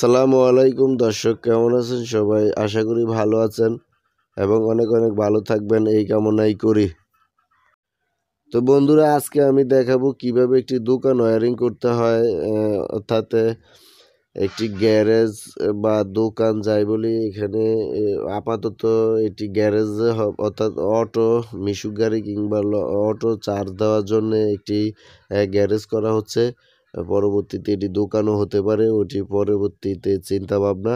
আসসালামু আলাইকুম দর্শক কেমন আছেন সবাই আশা করি ভালো আছেন এবং অনেক অনেক ভালো থাকবেন এই কামনাই করি তো বন্ধুরা আজকে আমি দেখাবো কিভাবে একটি দোকান ওয়ারিং করতে হয় অর্থাৎ একটি গ্যারেজ বা দোকান যাই বলি এখানে আপাতত এটি গ্যারেজ অর্থাৎ অটো মিশুক গাড়ি কিংবা অটো চার্জ দেওয়ার জন্য একটি গ্যারেজ করা হচ্ছে পরবর্তীতে এটি দোকানও হতে পারে ওটি পরবর্তীতে চিন্তা ভাবনা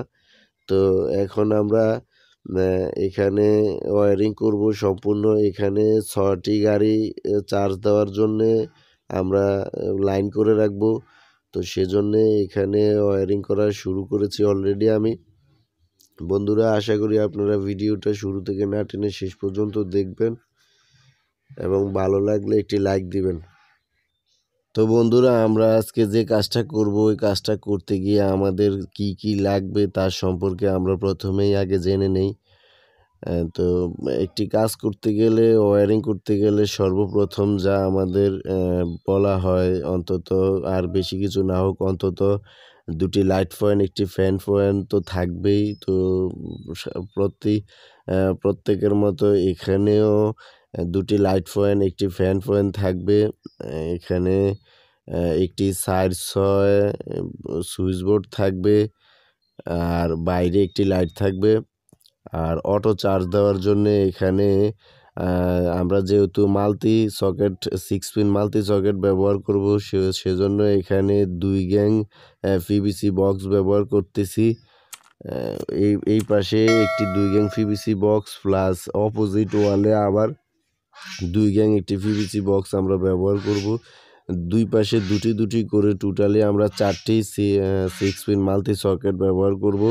তো এখন আমরা এখানে ওয়ারিং করব সম্পূর্ণ এখানে ছটি গাড়ি চার্জ দেওয়ার জন্যে আমরা লাইন করে রাখব তো সেজন্যে এখানে ওয়ারিং করা শুরু করেছি অলরেডি আমি বন্ধুরা আশা করি আপনারা ভিডিওটা শুরু থেকে না টেনে শেষ পর্যন্ত দেখবেন এবং ভালো লাগলে একটি লাইক দিবেন তো বন্ধুরা আমরা আজকে যে কাজটা করব ওই কাজটা করতে গিয়ে আমাদের কি কি লাগবে তার সম্পর্কে আমরা প্রথমেই আগে জেনে নেই তো একটি কাজ করতে গেলে ওয়ারিং করতে গেলে সর্বপ্রথম যা আমাদের বলা হয় অন্তত আর বেশি কিছু না হোক অন্তত দুটি লাইট পয়েন্ট একটি ফ্যান পয়েন্ট তো থাকবেই তো প্রতি প্রত্যেকের মতো এখানেও দুটি লাইট ফোয়েন একটি ফ্যান ফোয়েন থাকবে এখানে একটি সাইড সয় সুইচ বোর্ড থাকবে আর বাইরে একটি লাইট থাকবে আর অটো চার্জ দেওয়ার জন্য এখানে আমরা যেহেতু multi socket six pin multi socket ব্যবহার করব সেজন্য এখানে দুই গ্যাং পিবিসি বক্স ব্যবহার করতেছি এই এই পাশে একটি দুই gang PVC box plus opposite ওয়ালে আবার দুই গ্যাং একটি পিভিসি বক্স আমরা ব্যবহার করব দুই পাশে দুটি দুটি করে টোটালি আমরা চারটি সিক্স পিন মাল্টি সকেট ব্যবহার করব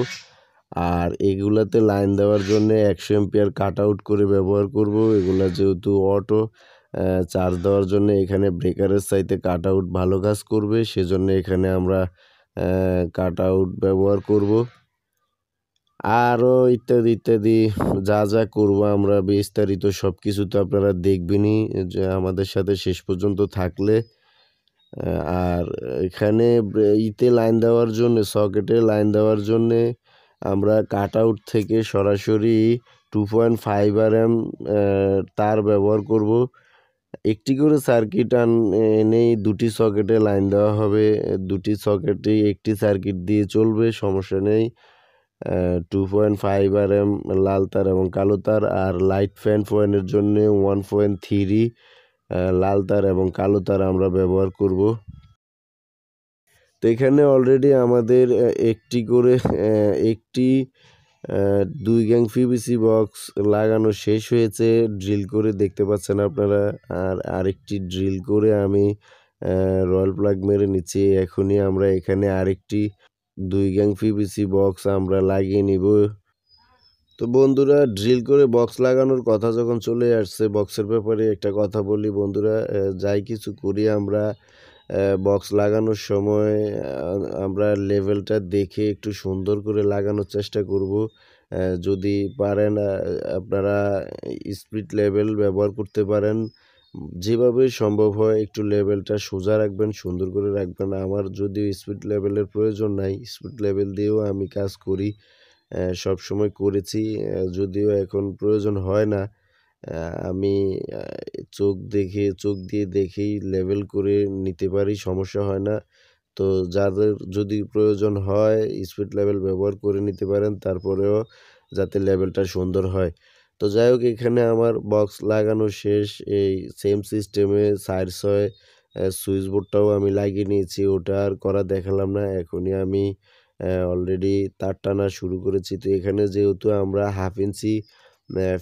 আর এগুলাতে লাইন দেওয়ার জন্য একশো এম্পিয়ার কাট আউট করে ব্যবহার করব এগুলা যেহেতু অটো চার্জ দেওয়ার জন্য এখানে ব্রেকারের সাইতে কাট আউট ভালো কাজ করবে সেজন্য এখানে আমরা কাট আউট ব্যবহার করব আরও ইত্যাদি ইত্যাদি যা যা করব আমরা বিস্তারিত সব কিছু তো আপনারা দেখবেনই যে আমাদের সাথে শেষ পর্যন্ত থাকলে আর এখানে ইতে লাইন দেওয়ার জন্য সকেটে লাইন দেওয়ার জন্যে আমরা কাট আউট থেকে সরাসরি two point five R M তার ব্যবহার করব একটি করে সার্কিট আন এনেই দুটি সকেটে লাইন দেওয়া হবে দুটি সকেটে একটি সার্কিট দিয়ে চলবে সমস্যা নেই two point five R M লাল তার এবং কালো তার আর লাইট ফ্যান পয়েন্টের জন্য ওয়ান পয়েন্ট থ্রি লাল তার এবং কালো তার আমরা ব্যবহার করব তো এখানে অলরেডি আমাদের একটি করে একটি দুই গ্যাং পিভিসি বক্স লাগানো শেষ হয়েছে ড্রিল করে দেখতে পাচ্ছেন আপনারা আর আরেকটি ড্রিল করে আমি রয়্যাল প্লাগ মেরে নিচ্ছি এখনই আমরা এখানে আরেকটি দুই গ্যাং পিপিসি বক্স আমরা লাগিয়ে নিব তো বন্ধুরা ড্রিল করে বক্স লাগানোর কথা যখন চলে আসছে বক্সের ব্যাপারে একটা কথা বলি বন্ধুরা যাই কিছু করি আমরা বক্স লাগানোর সময় আমরা লেভেলটা দেখে একটু সুন্দর করে লাগানোর চেষ্টা করব যদি পারেন আপনারা স্পিড লেভেল ব্যবহার করতে পারেন যেভাবে সম্ভব হয় একটু লেভেলটা সোজা রাখবেন সুন্দর করে রাখবেন আমার যদি স্পিড লেভেলের প্রয়োজন নাই স্পিড লেভেল দিয়েও আমি কাজ করি সব সময় করেছি যদিও এখন প্রয়োজন হয় না আমি চোখ দেখে চোখ দিয়ে দেখেই লেভেল করে নিতে পারি সমস্যা হয় না তো যাদের যদি প্রয়োজন হয় স্পিড লেভেল ব্যবহার করে নিতে পারেন তারপরেও যাতে লেভেলটা সুন্দর হয় তো যাই হোক এখানে আমার বক্স লাগানো শেষ এই সেম সিস্টেমে সাইড সয় সুইচ বোর্ডটাও আমি লাগিয়ে নিয়েছি ওটা আর করা দেখালাম না এখনই আমি অলরেডি তার টানা শুরু করেছি তো এখানে যেহেতু আমরা হাফ ইঞ্চি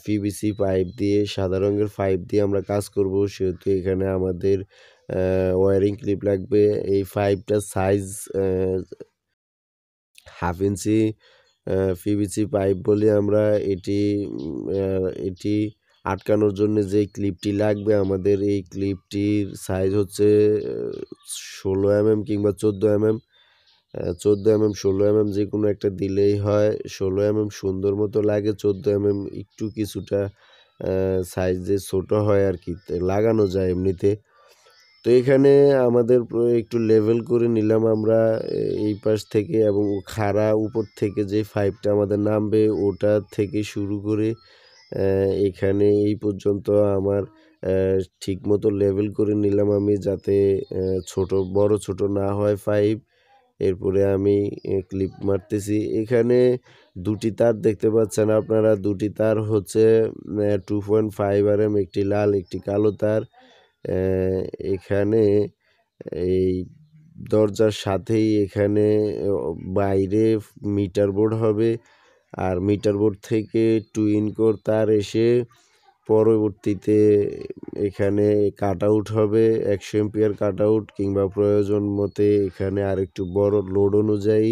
পিবিসি পাইপ দিয়ে সাদা রঙের পাইপ দিয়ে আমরা কাজ করব সেহেতু এখানে আমাদের ওয়ারিং ক্লিপ লাগবে এই পাইপটার size half inch PVC pipe বলি আমরা এটি এটি আটকানোর জন্য যে ক্লিপটি লাগবে আমাদের এই ক্লিপটির সাইজ হচ্ছে ষোলো এমএম mm কিংবা চোদ্দো এমএম mm, চোদ্দো এমএম mm, ষোলো এমএম যে কোনো একটা দিলেই হয় ষোলো এমএম সুন্দর মতো লাগে চোদ্দো এমএম একটু কিছুটা সাইজে ছোটো হয় আর কি লাগানো যায় এমনিতে তো এখানে আমাদের একটু লেভেল করে নিলাম আমরা এই পাশ থেকে এবং খাড়া উপর থেকে যে ফাইভটা আমাদের নামবে ওটা থেকে শুরু করে এখানে এই পর্যন্ত আমার ঠিক মতো লেভেল করে নিলাম আমি যাতে ছোট বড় ছোট না হয় ফাইভ এরপরে আমি ক্লিপ মারতেছি এখানে দুটি তার দেখতে পাচ্ছেন আপনারা দুটি তার হচ্ছে two point five R M একটি লাল একটি কালো তার এখানে এই দরজার সাথেই এখানে বাইরে মিটার বোর্ড হবে আর মিটার বোর্ড থেকে টুইন কোর তার এসে পরবর্তীতে এখানে কাট আউট হবে একশো এম্পিয়ার কাট আউট কিংবা প্রয়োজন মতে এখানে আরেকটু বড় লোড অনুযায়ী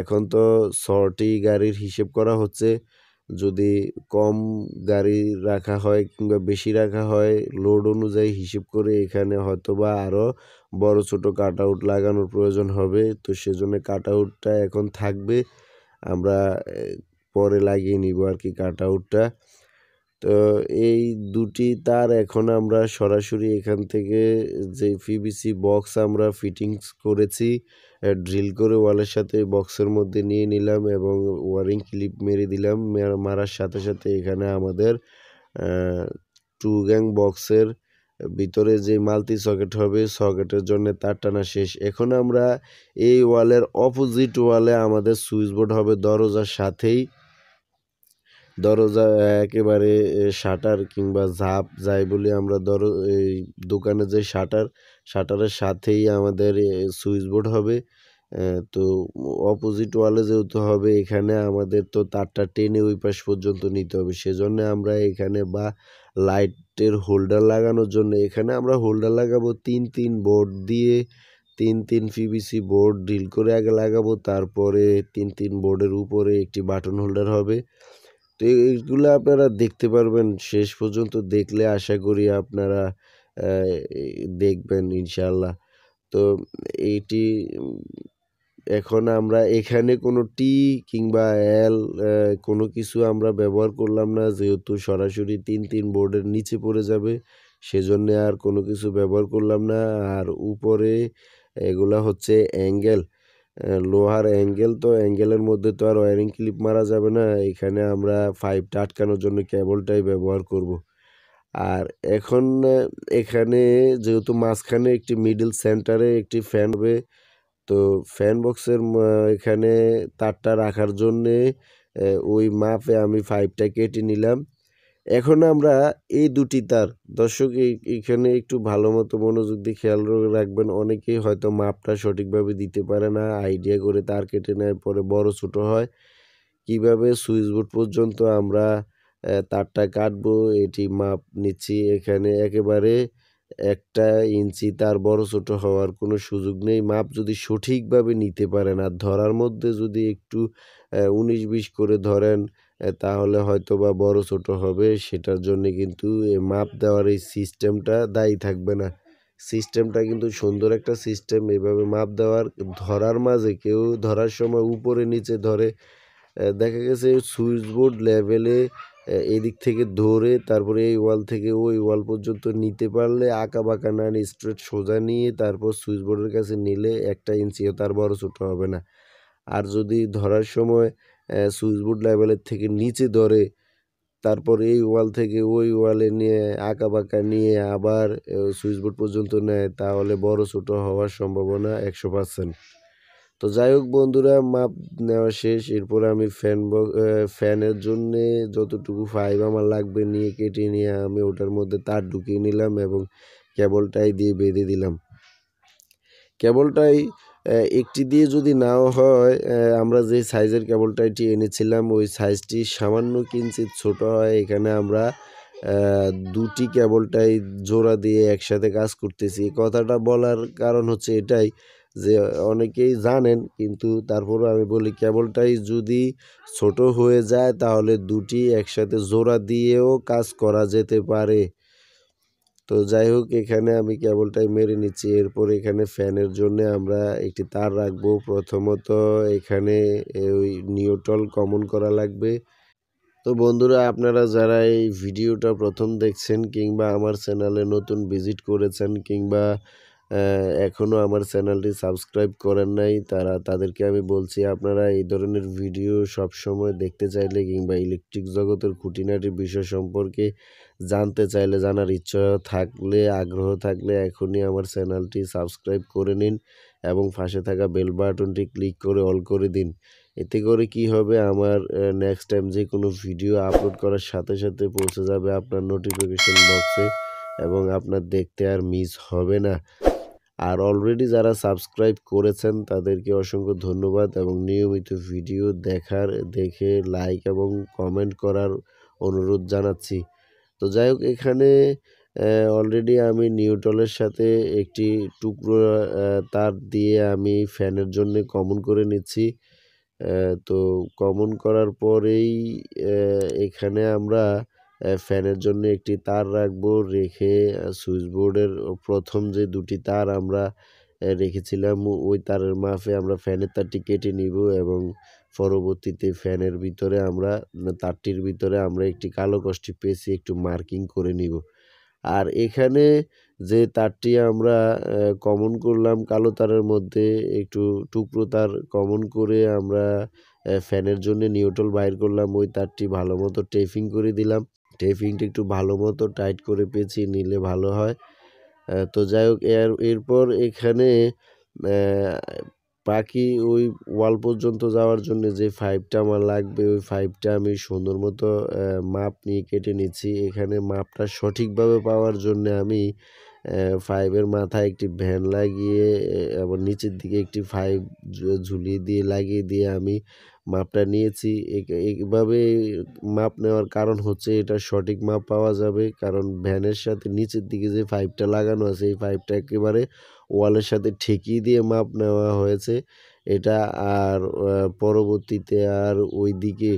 এখন তো শর্টই গাড়ির হিসেব করা হচ্ছে যদি কম গাড়ি রাখা হয় কিংবা বেশি রাখা হয় লোড অনুযায়ী হিসেব করে এখানে হয়তোবা আরও বড় ছোট কাট আউট লাগানোর প্রয়োজন হবে তো সেজন্য কাট আউটটা এখন থাকবে আমরা পরে লাগিয়ে নিব আর কি কাট আউটটা তো এই দুটি তার এখন আমরা সরাসরি এখান থেকে যে পিবিসি বক্স আমরা ফিটিংস করেছি ড্রিল করে ওয়ালের সাথে বক্সের মধ্যে নিয়ে নিলাম এবং ওয়ারিং ক্লিপ মেরে দিলাম মারার সাথে সাথে এখানে আমাদের টু গ্যাং বক্সের ভিতরে যে মাল্টি সকেট হবে সকেটের জন্য তার টানা শেষ এখন আমরা এই ওয়ালের অপোজিট ওয়ালে আমাদের সুইচ বোর্ড হবে দরজার সাথেই দরজা একেবারে শাটার কিংবা ঝাঁপ যাই বলি আমরা দর এই দোকানে যে শাটার শাটারের সাথেই আমাদের সুইচ বোর্ড হবে তো অপোজিট ওয়ালে যেহেতু হবে এখানে আমাদের তো তারটা টেনে ওই পাশ পর্যন্ত নিতে হবে সেজন্য আমরা এখানে বা লাইটের হোল্ডার লাগানোর জন্য এখানে আমরা হোল্ডার লাগাবো তিন তিন বোর্ড দিয়ে তিন তিন পিভিসি বোর্ড ড্রিল করে আগে লাগাবো তারপরে তিন তিন বোর্ডের উপরে একটি বাটন হোল্ডার হবে তো এইগুলো আপনারা দেখতে পারবেন শেষ পর্যন্ত দেখলে আশা করি আপনারা দেখবেন ইনশাল্লাহ তো এইটি এখন আমরা এখানে কোনো টি কিংবা এল কোনো কিছু আমরা ব্যবহার করলাম না যেহেতু সরাসরি তিন তিন বোর্ডের নিচে পড়ে যাবে সেজন্য আর কোনো কিছু ব্যবহার করলাম না আর উপরে এগুলা হচ্ছে অ্যাঙ্গেল লোহার অ্যাঙ্গেল তো অ্যাঙ্গেলের মধ্যে তো আর ওয়ারিং ক্লিপ মারা যাবে না এখানে আমরা পাইপটা আটকানোর জন্য কেবলটাই ব্যবহার করব। আর এখন এখানে যেহেতু মাঝখানে একটি মিডল সেন্টারে একটি ফ্যান হবে তো ফ্যান বক্সের এখানে তারটা রাখার জন্যে ওই মাপে আমি পাইপটা কেটে নিলাম এখন আমরা এই দুটি তার দর্শক এখানে একটু ভালো মতো মনোযোগ দিয়ে খেয়াল রাখবেন অনেকেই হয়তো মাপটা সঠিকভাবে দিতে পারে না আইডিয়া করে তার কেটে নেয় পরে বড় ছোট হয় কিভাবে সুইচবোর্ড পর্যন্ত আমরা তারটা কাটবো এটি মাপ নিচ্ছি এখানে একেবারে একটা ইঞ্চি তার বড় ছোট হওয়ার কোনো সুযোগ নেই মাপ যদি সঠিকভাবে নিতে পারেন আর ধরার মধ্যে যদি একটু উনিশ বিশ করে ধরেন তাহলে হয়তো বা বড় ছোট হবে সেটার জন্য কিন্তু মাপ দেওয়ার এই সিস্টেমটা দায়ী থাকবে না সিস্টেমটা কিন্তু সুন্দর একটা সিস্টেম এভাবে মাপ দেওয়ার ধরার মাঝে কেউ ধরার সময় উপরে নিচে ধরে দেখা গেছে সুইচবোর্ড লেভেলে এদিক থেকে ধরে তারপরে এই ওয়াল থেকে ওই ওয়াল পর্যন্ত নিতে পারলে আঁকা বাঁকা নান স্ট্রেট সোজা নিয়ে তারপর সুইচবোর্ডের কাছে নিলে একটা ইঞ্চিও তার বড় ছোটো হবে না আর যদি ধরার সময় সুইচবোর্ড লেভেলের থেকে নিচে ধরে তারপর এই ওয়াল থেকে ওই ওয়ালে নিয়ে আঁকা বাঁকা নিয়ে আবার সুইচবোর্ড পর্যন্ত নেয় তাহলে বড় ছোট হওয়ার সম্ভাবনা একশো পার্সেন্ট তো যাই হোক বন্ধুরা মাপ নেওয়া শেষ এরপর আমি ফ্যান ফ্যানের জন্যে যতটুকু ফাইভ আমার লাগবে নিয়ে কেটে নিয়ে আমি ওটার মধ্যে তার ঢুকিয়ে নিলাম এবং কেবলটাই দিয়ে বেঁধে দিলাম কেবলটাই একটি দিয়ে যদি নাও হয় আমরা যে সাইজের কেবলটা এটি এনেছিলাম ওই সাইজটি সামান্য কিঞ্চিত ছোট হয় এখানে আমরা দুটি কেবলটাই জোড়া দিয়ে একসাথে কাজ করতেছি কথাটা বলার কারণ হচ্ছে এটাই যে অনেকেই জানেন কিন্তু তারপরও আমি বলি কেবলটাই যদি ছোট হয়ে যায় তাহলে দুটি একসাথে জোড়া দিয়েও কাজ করা যেতে পারে তো যাই হোক এখানে আমি কেবলটাই মেরে নিচ্ছি এরপর এখানে ফ্যানের জন্য আমরা একটি তার রাখবো প্রথমত এখানে ওই নিউটল কমন করা লাগবে তো বন্ধুরা আপনারা যারা এই ভিডিওটা প্রথম দেখছেন কিংবা আমার চ্যানেলে নতুন ভিজিট করেছেন কিংবা এখনও আমার চ্যানেলটি সাবস্ক্রাইব করেন নাই তারা তাদেরকে আমি বলছি আপনারা এই ধরনের ভিডিও সব সময় দেখতে চাইলে কিংবা ইলেকট্রিক জগতের খুঁটিনাটি বিষয় সম্পর্কে জানতে চাইলে জানার ইচ্ছা থাকলে আগ্রহ থাকলে এখনই আমার চ্যানেলটি সাবস্ক্রাইব করে নিন এবং পাশে থাকা বেল বাটনটি ক্লিক করে অল করে দিন এতে করে কি হবে আমার নেক্সট টাইম যে কোনো ভিডিও আপলোড করার সাথে সাথে পৌঁছে যাবে আপনার নোটিফিকেশন বক্সে এবং আপনার দেখতে আর মিস হবে না আর অলরেডি যারা সাবস্ক্রাইব করেছেন তাদেরকে অসংখ্য ধন্যবাদ এবং নিয়মিত ভিডিও দেখার দেখে লাইক এবং কমেন্ট করার অনুরোধ জানাচ্ছি তো যাই হোক এখানে অলরেডি আমি নিউটলের সাথে একটি টুকরো তার দিয়ে আমি ফ্যানের জন্য কমন করে নিচ্ছি তো কমন করার পরেই এখানে আমরা ফ্যানের জন্য একটি তার রাখবো রেখে সুইচ বোর্ডের প্রথম যে দুটি তার আমরা রেখেছিলাম ওই তারের মাফে আমরা ফ্যানের তারটি কেটে নিব এবং পরবর্তীতে ফ্যানের ভিতরে আমরা তারটির ভিতরে আমরা একটি কালো কষ্টি পেয়েছি একটু মার্কিং করে নিব আর এখানে যে তারটি আমরা কমন করলাম কালো তারের মধ্যে একটু টুকরো তার কমন করে আমরা ফ্যানের জন্য নিউটল বাইর করলাম ওই তারটি ভালো মতো টেফিং করে দিলাম টেফিংটা একটু ভালো মতো টাইট করে পেঁচিয়ে নিলে ভালো হয় তো যাই হোক এর এরপর এখানে বাকি ওই ওয়াল পর্যন্ত যাওয়ার জন্য যে ফাইভটা আমার লাগবে ওই ফাইভটা আমি সুন্দর মতো মাপ নিয়ে কেটে নিচ্ছি এখানে মাপটা সঠিকভাবে পাওয়ার জন্য আমি ফাইভের মাথায় একটি ভ্যান লাগিয়ে আবার নিচের দিকে একটি ফাইভ ঝুলিয়ে দিয়ে লাগিয়ে দিয়ে আমি মাপটা নিয়েছি এইভাবে মাপ নেওয়ার কারণ হচ্ছে এটা সঠিক মাপ পাওয়া যাবে কারণ ভ্যানের সাথে নিচের দিকে যে পাইপটা লাগানো আছে এই পাইপটা একেবারে ওয়ালের সাথে ঠেকিয়ে দিয়ে মাপ নেওয়া হয়েছে এটা আর পরবর্তীতে আর ওই দিকে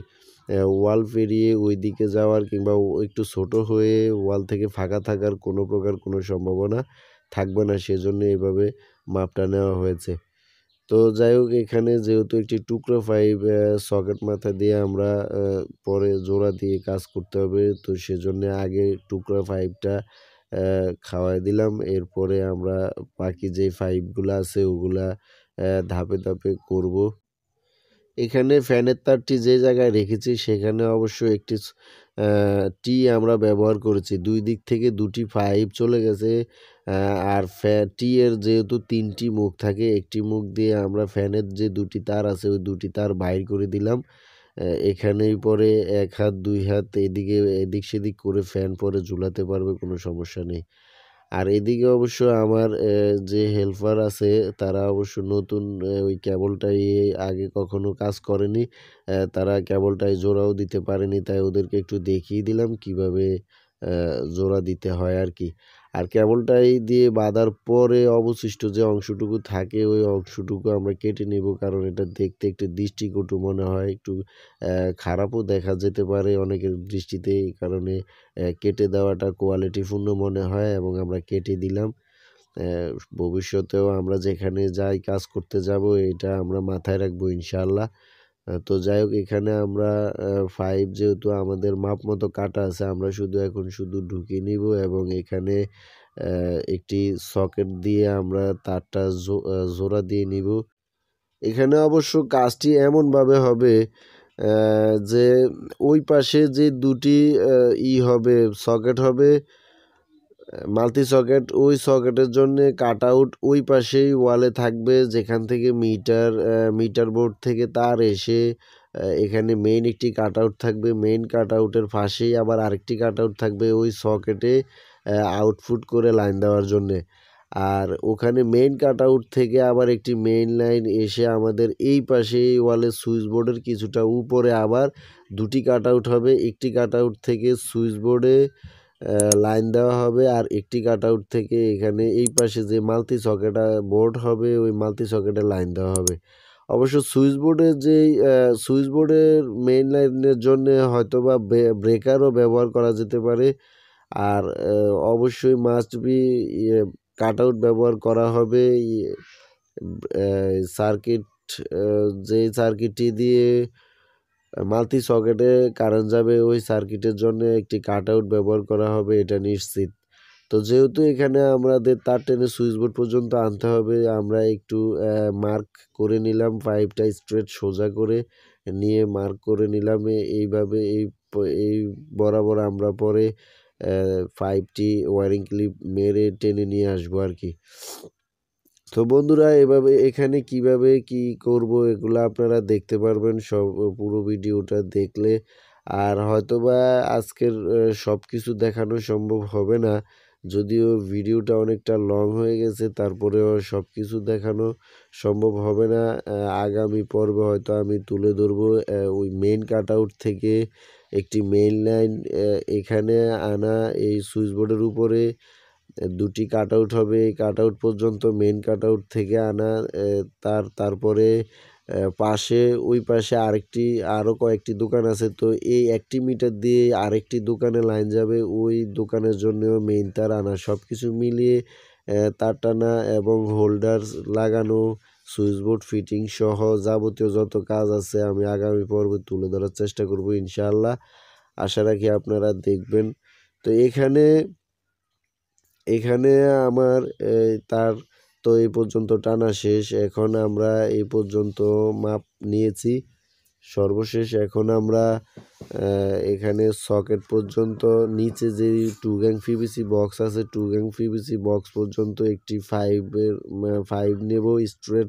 ওয়াল পেরিয়ে ওই দিকে যাওয়ার কিংবা একটু ছোট হয়ে ওয়াল থেকে ফাঁকা থাকার কোনো প্রকার কোনো সম্ভাবনা থাকবে না সেজন্য এভাবে মাপটা নেওয়া হয়েছে তো যাই হোক এখানে যেহেতু একটি টুকরো পাইপ সকেট মাথা দিয়ে আমরা পরে জোড়া দিয়ে কাজ করতে হবে তো সেজন্য আগে টুকরো পাইপটা খাওয়াই দিলাম এরপরে আমরা বাকি যে পাইপগুলো আছে ওগুলা ধাপে ধাপে করব এখানে ফ্যানের তারটি যে জায়গায় রেখেছি সেখানে অবশ্য একটি টি আমরা ব্যবহার করেছি দুই দিক থেকে দুটি পাইপ চলে গেছে আর টি এর যেহেতু তিনটি মুখ থাকে একটি মুখ দিয়ে আমরা ফ্যানের যে দুটি তার আছে ওই দুটি তার বাইর করে দিলাম এখানেই পরে এক হাত দুই হাত এদিকে এদিক সেদিক করে ফ্যান পরে ঝুলাতে পারবে কোনো সমস্যা নেই আর এদিকে অবশ্য আমার যে হেল্পার আছে তারা অবশ্য নতুন ওই কেবলটাই আগে কখনো কাজ করেনি তারা কেবলটাই জোড়াও দিতে পারেনি তাই ওদেরকে একটু দেখিয়ে দিলাম কিভাবে জোড়া দিতে হয় আর কি আর কেবলটাই দিয়ে বাঁধার পরে অবশিষ্ট যে অংশটুকু থাকে ওই অংশটুকু আমরা কেটে নেব কারণ এটা দেখতে একটু দৃষ্টিকটু মনে হয় একটু খারাপও দেখা যেতে পারে অনেকের দৃষ্টিতে এই কারণে কেটে দেওয়াটা কোয়ালিটিপূর্ণ মনে হয় এবং আমরা কেটে দিলাম ভবিষ্যতেও আমরা যেখানে যাই কাজ করতে যাব এটা আমরা মাথায় রাখবো ইনশাল্লাহ তো যাই হোক এখানে আমরা ফাইভ যেহেতু আমাদের মাপ মতো কাটা আছে আমরা শুধু এখন শুধু ঢুকিয়ে নিব এবং এখানে একটি সকেট দিয়ে আমরা তারটা জোড়া দিয়ে নিব এখানে অবশ্য কাজটি এমনভাবে হবে যে ওই পাশে যে দুটি ই হবে সকেট হবে মাল্টি সকেট ওই সকেটের জন্য কাট আউট ওই পাশেই ওয়ালে থাকবে যেখান থেকে মিটার মিটার বোর্ড থেকে তার এসে এখানে মেইন একটি কাট আউট থাকবে মেইন কাট আউটের পাশেই আবার আরেকটি কাট আউট থাকবে ওই সকেটে আউটফুট করে লাইন দেওয়ার জন্যে আর ওখানে মেইন কাট আউট থেকে আবার একটি মেইন লাইন এসে আমাদের এই পাশে এই ওয়ালে সুইচ বোর্ডের কিছুটা উপরে আবার দুটি কাট আউট হবে একটি কাট আউট থেকে সুইচ বোর্ডে লাইন দেওয়া হবে আর একটি কাটআউট থেকে এখানে এই পাশে যে মাল্টি সকেট বোর্ড হবে ওই মাল্টি সকেটে লাইন দেওয়া হবে অবশ্য সুইচ বোর্ডের যেই সুইচ বোর্ডের মেইন লাইনের জন্য হয়তো বা ব্রেকারও ব্যবহার করা যেতে পারে আর অবশ্যই মাস্ট বি কাট আউট ব্যবহার করা হবে সার্কিট যেই সার্কিটটি দিয়ে মাল্টি সকেটে কারেন্ট যাবে ওই সার্কিটের জন্য একটি কাট আউট ব্যবহার করা হবে এটা নিশ্চিত তো যেহেতু এখানে আমাদের তার টেনে সুইচবোর্ড পর্যন্ত আনতে হবে আমরা একটু মার্ক করে নিলাম পাইপটা স্ট্রেট সোজা করে নিয়ে মার্ক করে নিলাম এইভাবে এই এই বরাবর আমরা পরে পাইপটি ওয়ারিং ক্লিপ মেরে টেনে নিয়ে আসবো আর কি তো বন্ধুরা এভাবে এখানে কিভাবে কি করব এগুলো আপনারা দেখতে পারবেন সব পুরো ভিডিওটা দেখলে আর হয়তোবা আজকের সব কিছু দেখানো সম্ভব হবে না যদিও ভিডিওটা অনেকটা লং হয়ে গেছে তারপরেও সব কিছু দেখানো সম্ভব হবে না আগামী পর্বে হয়তো আমি তুলে ধরব ওই মেন কাট আউট থেকে একটি মেইন লাইন এখানে আনা এই সুইচবোর্ডের উপরে দুটি কাট আউট হবে এই কাট আউট পর্যন্ত মেন কাট আউট থেকে আনা তার তারপরে পাশে ওই পাশে আরেকটি আরও কয়েকটি দোকান আছে তো এই একটি মিটার দিয়ে আরেকটি দোকানে লাইন যাবে ওই দোকানের জন্যও মেইন তার আনা সব কিছু মিলিয়ে তার টানা এবং হোল্ডার লাগানো সুইচবোর্ড ফিটিং সহ যাবতীয় যত কাজ আছে আমি আগামী পর্বে তুলে ধরার চেষ্টা করব ইনশাআল্লাহ আশা রাখি আপনারা দেখবেন তো এখানে এখানে আমার তার তো এই পর্যন্ত টানা শেষ এখন আমরা এই পর্যন্ত মাপ নিয়েছি সর্বশেষ এখন আমরা এখানে সকেট পর্যন্ত নিচে যে টু গ্যাং ফিবিসি বক্স আছে টু গ্যাং ফিবিসি বক্স পর্যন্ত একটি ফাইভের ফাইভ নেব স্ট্রেট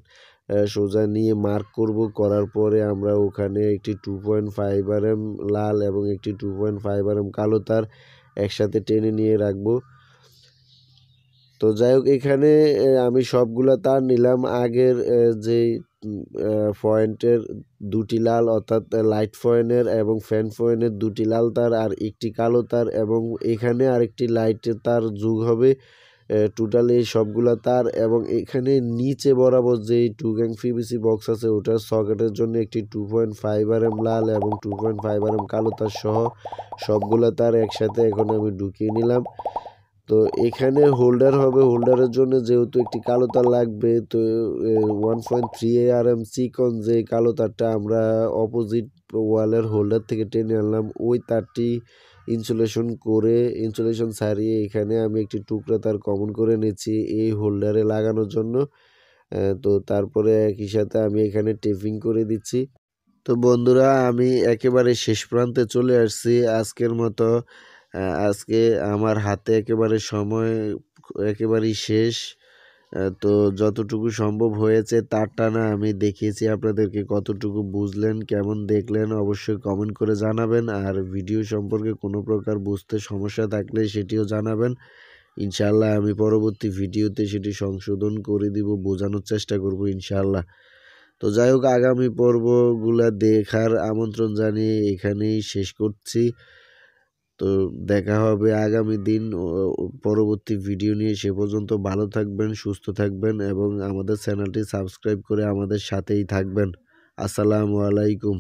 সোজা নিয়ে মার্ক করব করার পরে আমরা ওখানে একটি two point five R M লাল এবং একটি two point five R M কালো তার একসাথে টেনে নিয়ে রাখবো তো যাই হোক এখানে আমি সবগুলো তার নিলাম আগের যে পয়েন্টের দুটি লাল অর্থাৎ লাইট ফয়েনের এবং ফ্যান ফয়েনের দুটি লাল তার আর একটি কালো তার এবং এখানে আরেকটি লাইটের তার যুগ হবে টোটাল এই সবগুলো তার এবং এখানে নিচে বরাবর যে টু গ্যাং ফিবিসি বক্স আছে ওটার সকেটের জন্য একটি two point five R M লাল এবং two point five R M কালো তার সহ সবগুলো তার একসাথে এখন আমি ঢুকিয়ে নিলাম তো এখানে হোল্ডার হবে হোল্ডারের জন্য যেহেতু একটি কালো তার লাগবে তো one point three A R M সিকন যে কালো তারটা আমরা অপোজিট ওয়ালের হোল্ডার থেকে টেনে আনলাম ওই তারটি ইনসুলেশন করে ইনসুলেশন সারিয়ে এখানে আমি একটি টুকরা তার কমন করে নিয়েছি এই হোল্ডারে লাগানোর জন্য তো তারপরে একই সাথে আমি এখানে টেপিং করে দিচ্ছি তো বন্ধুরা আমি একেবারে শেষ প্রান্তে চলে আসছি আজকের মতো আজকে আমার হাতে একেবারে সময় একেবারেই শেষ তো যতটুকু সম্ভব হয়েছে তার টানা আমি দেখিয়েছি আপনাদেরকে কতটুকু বুঝলেন কেমন দেখলেন অবশ্যই কমেন্ট করে জানাবেন আর ভিডিও সম্পর্কে কোনো প্রকার বুঝতে সমস্যা থাকলে সেটিও জানাবেন ইনশাল্লাহ আমি পরবর্তী ভিডিওতে সেটি সংশোধন করে দিব বোঝানোর চেষ্টা করব ইনশাল্লাহ তো যাই হোক আগামী পর্বগুলা দেখার আমন্ত্রণ জানিয়ে এখানেই শেষ করছি তো দেখা হবে আগামী দিন পরবর্তী ভিডিও নিয়ে সে পর্যন্ত ভালো থাকবেন সুস্থ থাকবেন এবং আমাদের চ্যানেলটি সাবস্ক্রাইব করে আমাদের সাথেই থাকবেন আসসালামু আলাইকুম